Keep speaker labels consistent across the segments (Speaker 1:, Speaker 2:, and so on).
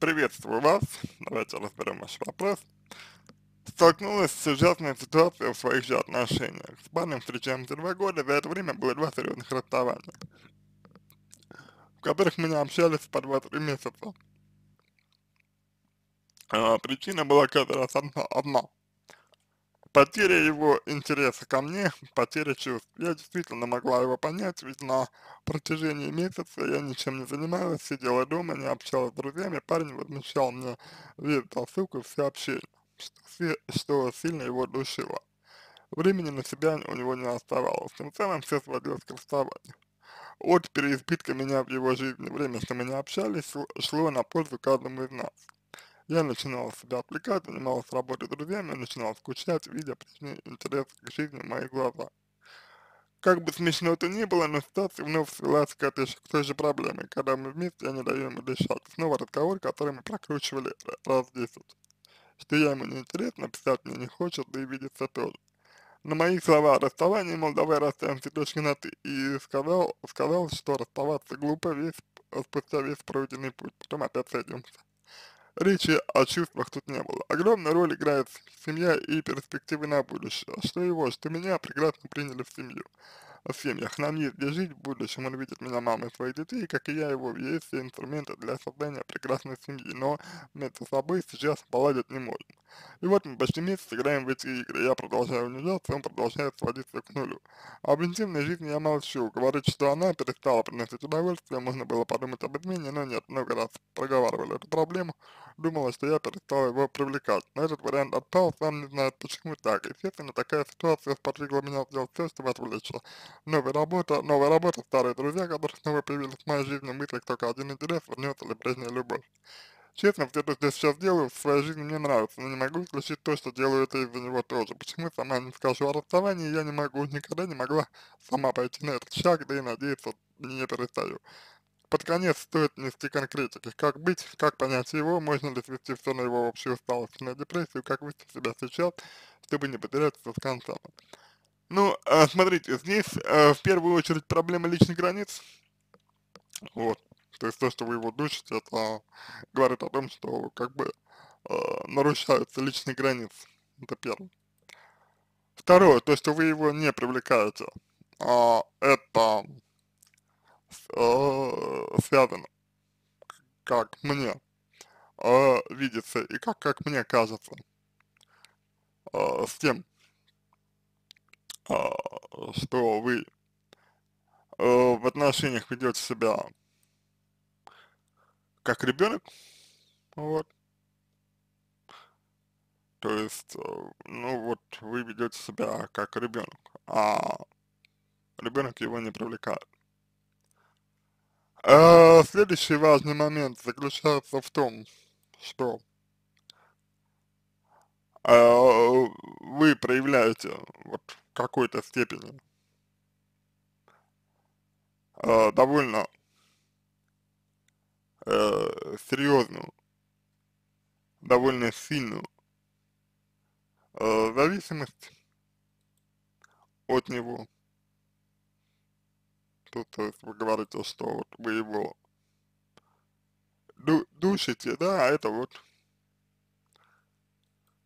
Speaker 1: Приветствую вас. Давайте разберем ваш вопрос. Столкнулась с сюжетной ситуацией в своих же отношениях. С парнем встречаемся два года, за это время было два серьезных расставания, в которых мы не общались по 2-3 месяца. А, причина была каждый раз одна. одна потеря его интереса ко мне, потеря чувств. Я действительно могла его понять, ведь на протяжении месяца я ничем не занималась, сидела дома, не общалась с друзьями, парень возмущал мне вид досуг и все общение, что, что сильно его душило. Времени на себя у него не оставалось, тем самым все сводилось к расставанию. От переизбытка меня в его жизни время, что мы не общались, шло на пользу каждому из нас. Я начинал себя отвлекать, занимался работой с друзьями, начинал скучать, видя прежний интерес к жизни в моих глазах. Как бы смешно это ни было, но ситуация вновь свелась к, этой, к той же проблеме. Когда мы вместе, я не даю ему дышать. Снова разговор, который мы прокручивали раз десять. Что я ему не интересно, писать мне не хочет, да и видеться тоже. На мои слова о расставании, мол, давай расставимся точки на «ты», и сказал, сказал, что расставаться глупо весь, спустя весь пройденный путь, потом опять сойдемся. Речи о чувствах тут не было. Огромную роль играет семья и перспективы на будущее. Что его, что меня прекрасно приняли в семью о семьях. Нам есть где жить в будущем. Он видит меня мамой своих детей, как и я его. Есть все инструменты для создания прекрасной семьи, но между собой сейчас поладить не можем. И вот мы почти месяц играем в эти игры. Я продолжаю унижаться, он продолжает сводиться к нулю. Об интимной жизни я молчу. Говорит, что она перестала приносить удовольствие, можно было подумать об измене, но нет, много раз проговаривали эту проблему. Думала, что я перестала его привлекать. Но этот вариант отпал, сам не знает почему так. Естественно, такая ситуация сподвигла меня сделать все, чтобы отвлечься новая работа, новая работа, старые друзья, которые снова появились в моей жизни, мысли, только один интерес, вернется ли прежняя любовь. Честно, все, что я сейчас делаю, в своей жизни мне нравится, но не могу исключить то, что делаю это из-за него тоже. Почему сама не скажу о расставании, я не могу, никогда не могла сама пойти на этот шаг, да и надеяться не перестаю. Под конец стоит нести конкретики. Как быть, как понять его, можно ли свести все на его общую усталость, на депрессию, как вести себя сейчас, чтобы не потеряться все с конца. Ну, э, смотрите, здесь э, в первую очередь проблема личных границ. Вот. То есть то, что вы его душите, это говорит о том, что как бы э, нарушаются личные границы. Это первое. Второе, то, что вы его не привлекаете, это связано, как мне видится и как, как мне кажется, с тем, а, что вы э, в отношениях ведете себя как ребенок, вот. То есть, э, ну вот вы ведете себя как ребенок, а ребенок его не привлекает. А следующий важный момент заключается в том, что вы проявляете вот какой-то степени э, довольно э, серьезную, довольно сильную э, зависимость от него. То, то э, есть вы говорите, что вот вы его душите, да, а это вот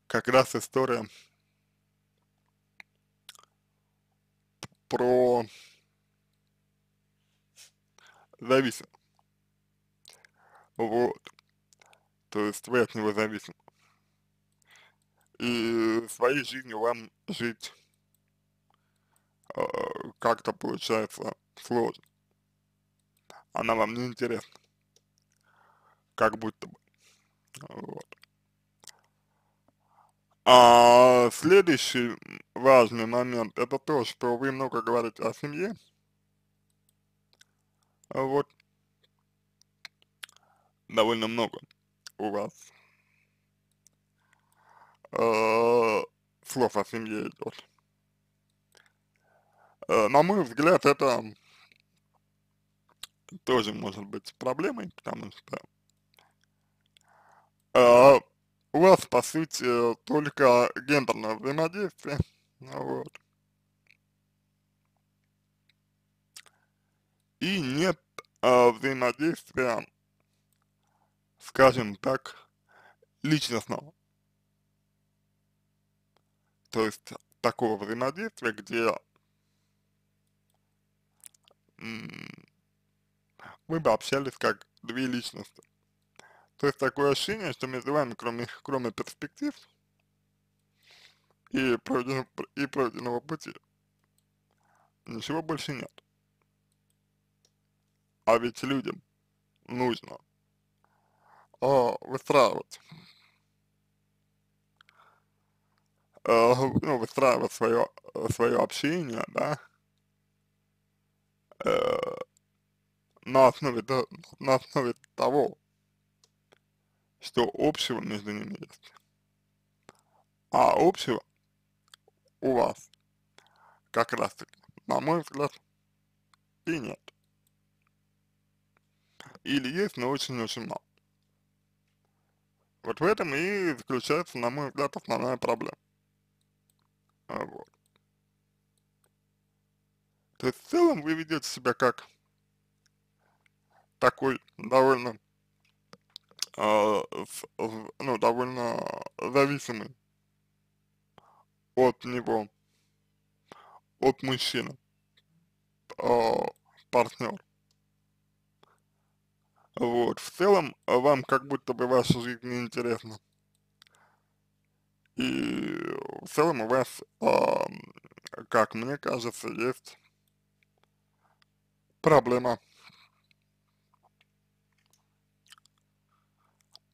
Speaker 1: как раз история про зависим. Вот. То есть вы от него зависим. И своей жизнью вам жить э, как-то получается сложно. Она вам не интересна. Как будто бы. Вот. А следующий важный момент это то, что вы много говорите о семье. А вот. Довольно много у вас э, слов о семье идет. Э, на мой взгляд, это тоже может быть проблемой, потому что э, у вас, по сути, только гендерное взаимодействие, вот. И нет э, взаимодействия, скажем так, личностного. То есть такого взаимодействия, где мы бы общались как две личности. То есть такое ощущение, что между вами, кроме, кроме перспектив и пройденного, и пройденного пути, ничего больше нет. А ведь людям нужно э, выстраивать, э, ну, выстраивать свое, свое общение, да, э, на основе, на основе того, что общего между ними есть. А общего у вас как раз таки, на мой взгляд, и нет. Или есть, но очень-очень мало. Вот в этом и заключается, на мой взгляд, основная проблема. Вот. То есть в целом вы ведете себя как такой довольно Э, ну, довольно зависимый от него, от мужчины, э, партнер. Вот, в целом, э, вам как будто бы ваша жизнь неинтересна. И в целом у вас, э, как мне кажется, есть проблема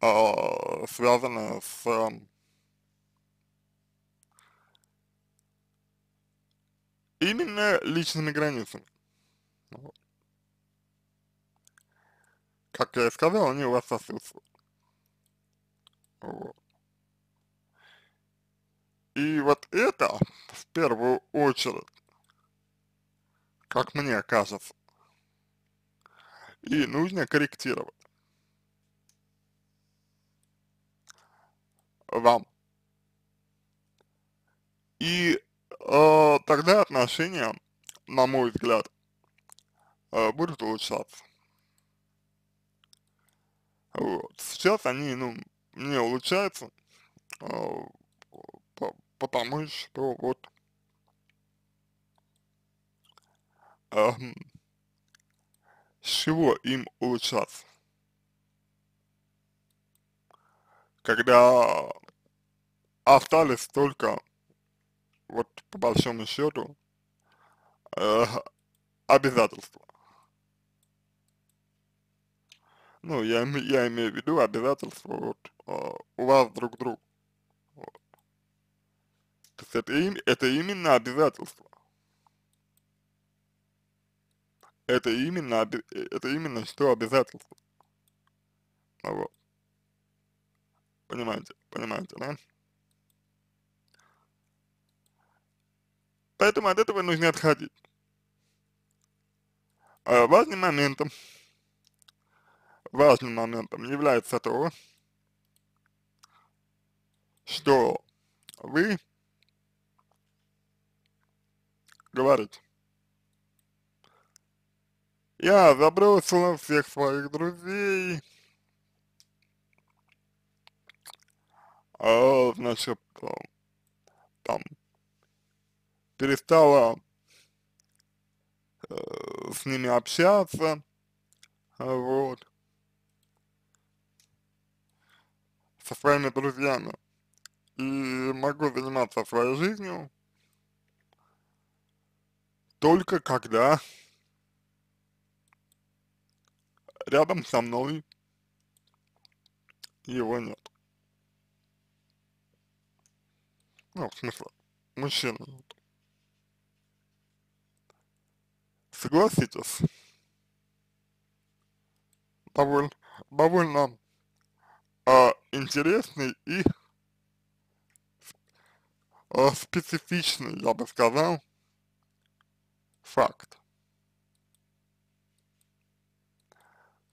Speaker 1: А, связано с эм, именно личными границами. Ну как я и сказал, они у вас отсутствуют. Вот. И вот это, в первую очередь, как мне кажется, и нужно корректировать. вам. И э, тогда отношения, на мой взгляд, э, будут улучшаться. Вот. Сейчас они, ну, не улучшаются, э, потому что вот э, с чего им улучшаться. когда остались только, вот по большому счету, э, обязательства. Ну, я, я имею в виду обязательства вот, э, у вас друг друг. Вот. То есть это, им, это именно обязательство. Это именно, это именно что обязательство. Вот. Понимаете, понимаете, да? Поэтому от этого нужно отходить. А важным моментом, важным моментом является то, что вы говорите. Я забросила всех своих друзей, э, а значит, там перестала э, с ними общаться, вот, со своими друзьями, и могу заниматься своей жизнью только когда рядом со мной его нет. ну, в смысле, мужчина. Ну, Согласитесь, довольно, довольно а, интересный и а, специфичный, я бы сказал, факт.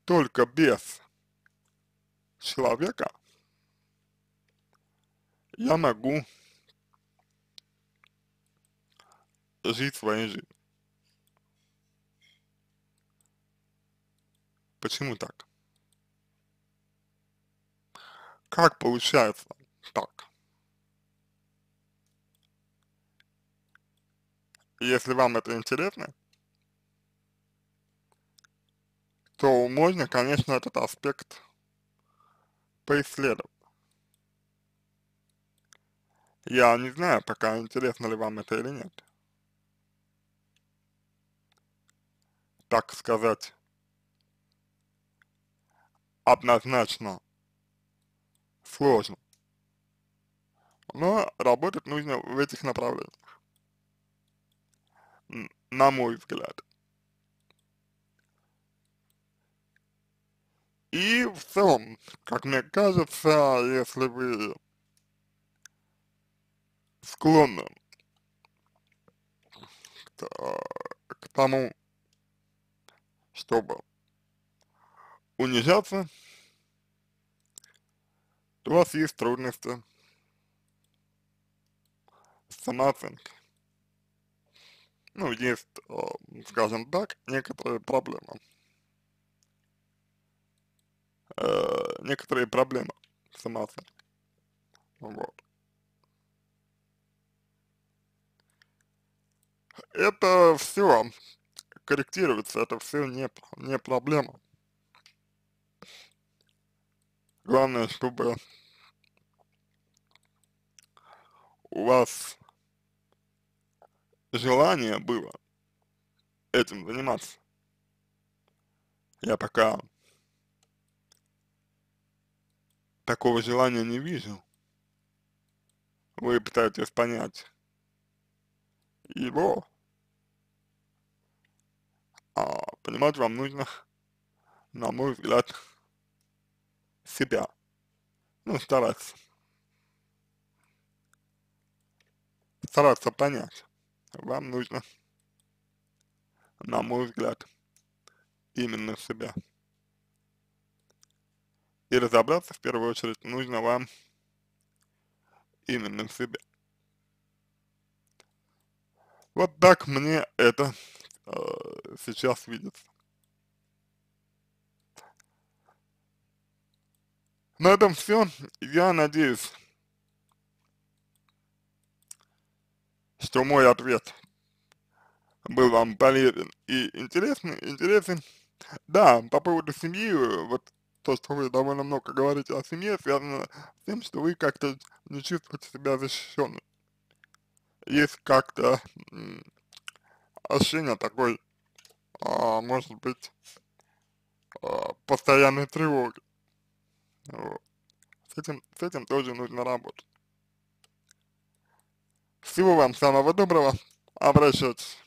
Speaker 1: Только без человека я могу жить свою жизнь. Почему так? Как получается так? Если вам это интересно, то можно, конечно, этот аспект поисследовать. Я не знаю, пока интересно ли вам это или нет. так сказать, однозначно сложно. Но работать нужно в этих направлениях, на мой взгляд. И в целом, как мне кажется, если вы склонны к, э, к тому, чтобы унижаться, то у вас есть трудности с самооценкой. Ну, есть, э, скажем так, некоторые проблемы. Э, некоторые проблемы с самооценкой. Вот. Это все корректируется, это все не, не проблема. Главное, чтобы у вас желание было этим заниматься. Я пока такого желания не вижу. Вы пытаетесь понять его, понимать вам нужно, на мой взгляд, себя. Ну, стараться. Стараться понять. Вам нужно, на мой взгляд, именно себя. И разобраться в первую очередь нужно вам именно в себе. Вот так мне это Э, сейчас видит. На этом все. Я надеюсь, что мой ответ был вам полезен и интересный, интересен. Да, по поводу семьи, э, вот то, что вы довольно много говорите о семье, связано с тем, что вы как-то не чувствуете себя защищенным. Есть как-то ощущение такой, а, может быть, а, постоянной тревоги. Вот. С этим, с этим тоже нужно работать. Всего вам самого доброго. Обращайтесь.